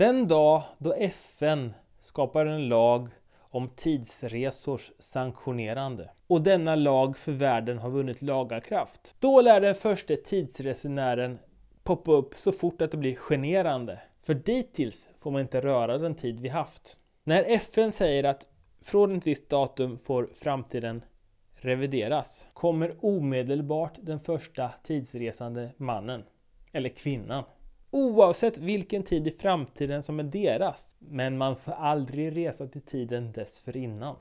Den dag då FN skapar en lag om tidsresors sanktionerande och denna lag för världen har vunnit lagakraft. Då lär den första tidsresenären poppa upp så fort att det blir generande. För dittills får man inte röra den tid vi haft. När FN säger att från ett visst datum får framtiden revideras kommer omedelbart den första tidsresande mannen, eller kvinnan, oavsett vilken tid i framtiden som är deras. Men man får aldrig resa till tiden dessförinnan.